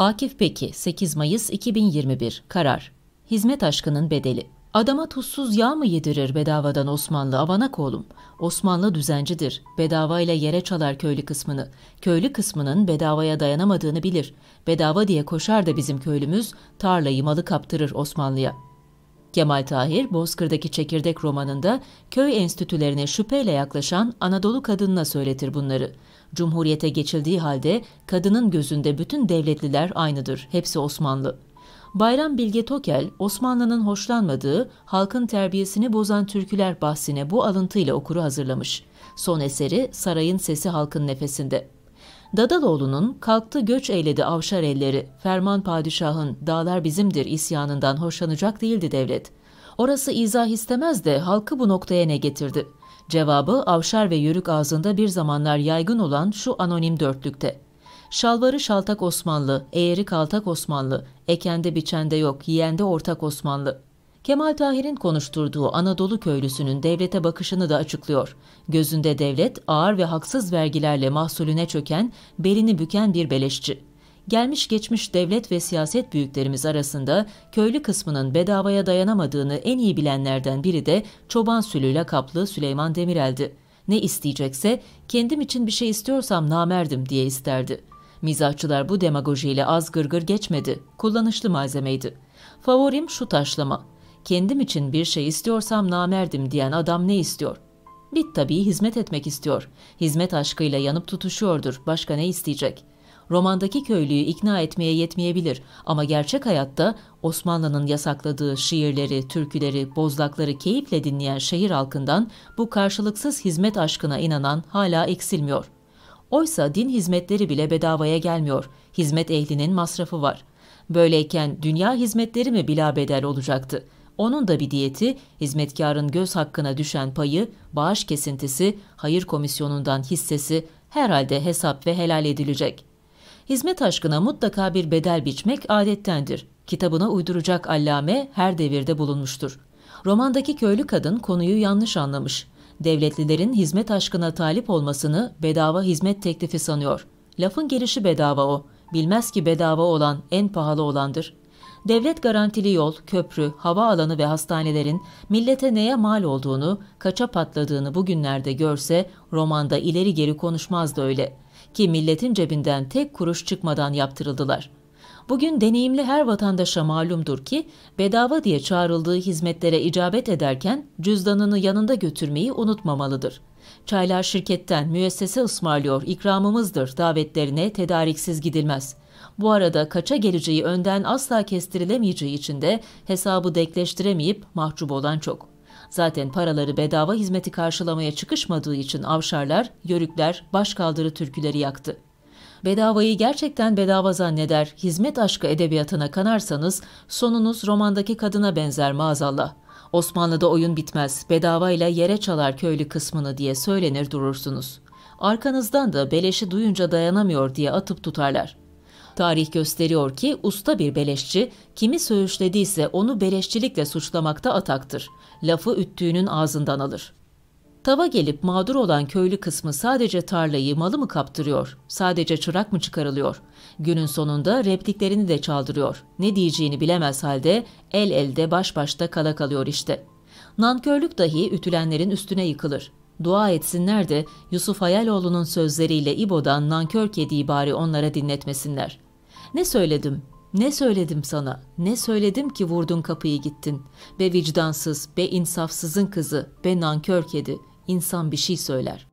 Akif Peki 8 Mayıs 2021 Karar Hizmet aşkının bedeli Adama tuzsuz yağ mı yedirir bedavadan Osmanlı avanak oğlum? Osmanlı düzencidir. Bedavayla yere çalar köylü kısmını. Köylü kısmının bedavaya dayanamadığını bilir. Bedava diye koşar da bizim köylümüz tarlayı malı kaptırır Osmanlı'ya.'' Kemal Tahir, Bozkır'daki Çekirdek romanında köy enstitülerine şüpheyle yaklaşan Anadolu kadınına söyletir bunları. Cumhuriyete geçildiği halde kadının gözünde bütün devletliler aynıdır, hepsi Osmanlı. Bayram Bilge Tokel, Osmanlı'nın hoşlanmadığı, halkın terbiyesini bozan türküler bahsine bu alıntıyla okuru hazırlamış. Son eseri Sarayın Sesi Halkın Nefesinde. Dadaloğlu'nun Kalktı göç eyledi avşar elleri, Ferman Padişah'ın Dağlar bizimdir isyanından hoşlanacak değildi devlet. Orası izah istemez de halkı bu noktaya ne getirdi? Cevabı avşar ve yörük ağzında bir zamanlar yaygın olan şu anonim dörtlükte. Şalvarı şaltak Osmanlı, eğri kaltak Osmanlı, ekende biçende yok, yiyende ortak Osmanlı.'' Kemal Tahir'in konuşturduğu Anadolu köylüsünün devlete bakışını da açıklıyor. Gözünde devlet ağır ve haksız vergilerle mahsulüne çöken, belini büken bir beleşçi. Gelmiş geçmiş devlet ve siyaset büyüklerimiz arasında köylü kısmının bedavaya dayanamadığını en iyi bilenlerden biri de çoban sülüyle kaplı Süleyman Demirel'di. Ne isteyecekse kendim için bir şey istiyorsam namerdim diye isterdi. Mizahçılar bu demagojiyle az gırgır geçmedi, kullanışlı malzemeydi. Favorim şu taşlama. Kendim için bir şey istiyorsam namerdim diyen adam ne istiyor? Bit tabii hizmet etmek istiyor. Hizmet aşkıyla yanıp tutuşuyordur. Başka ne isteyecek? Romandaki köylüyü ikna etmeye yetmeyebilir ama gerçek hayatta Osmanlı'nın yasakladığı şiirleri, türküleri, bozlakları keyifle dinleyen şehir halkından bu karşılıksız hizmet aşkına inanan hala eksilmiyor. Oysa din hizmetleri bile bedavaya gelmiyor. Hizmet ehlinin masrafı var. Böyleyken dünya hizmetleri mi bila bedel olacaktı?'' Onun da bir diyeti, hizmetkarın göz hakkına düşen payı, bağış kesintisi, hayır komisyonundan hissesi herhalde hesap ve helal edilecek. Hizmet aşkına mutlaka bir bedel biçmek adettendir. Kitabına uyduracak allame her devirde bulunmuştur. Romandaki köylü kadın konuyu yanlış anlamış. Devletlilerin hizmet aşkına talip olmasını bedava hizmet teklifi sanıyor. Lafın gelişi bedava o. Bilmez ki bedava olan en pahalı olandır.'' devlet garantili yol, köprü, hava alanı ve hastanelerin millete neye mal olduğunu, kaça patladığını bugünlerde görse romanda ileri geri konuşmazdı öyle. Ki milletin cebinden tek kuruş çıkmadan yaptırıldılar. Bugün deneyimli her vatandaşa malumdur ki bedava diye çağrıldığı hizmetlere icabet ederken cüzdanını yanında götürmeyi unutmamalıdır.'' Çaylar şirketten müessese ısmarlıyor, ikramımızdır davetlerine tedariksiz gidilmez. Bu arada kaça geleceği önden asla kestirilemeyeceği için de hesabı dekleştiremeyip mahcup olan çok. Zaten paraları bedava hizmeti karşılamaya çıkışmadığı için avşarlar, yörükler, başkaldırı türküleri yaktı. Bedavayı gerçekten bedava zanneder, hizmet aşkı edebiyatına kanarsanız sonunuz romandaki kadına benzer maazallah. Osmanlı'da oyun bitmez, bedavayla yere çalar köylü kısmını diye söylenir durursunuz. Arkanızdan da beleşi duyunca dayanamıyor diye atıp tutarlar. Tarih gösteriyor ki usta bir beleşçi kimi söğüşlediyse onu beleşçilikle suçlamakta ataktır. Lafı üttüğünün ağzından alır. Tava gelip mağdur olan köylü kısmı sadece tarlayı, malı mı kaptırıyor? Sadece çırak mı çıkarılıyor? Günün sonunda repliklerini de çaldırıyor. Ne diyeceğini bilemez halde el elde baş başta kala kalıyor işte. Nankörlük dahi ütülenlerin üstüne yıkılır. Dua etsinler de Yusuf Hayaloğlu'nun sözleriyle İbo'dan nankör kediyi bari onlara dinletmesinler.'' Ne söyledim? Ne söyledim sana? Ne söyledim ki vurdun kapıyı gittin? Be vicdansız, be insafsızın kızı, be nankör kedi. İnsan bir şey söyler.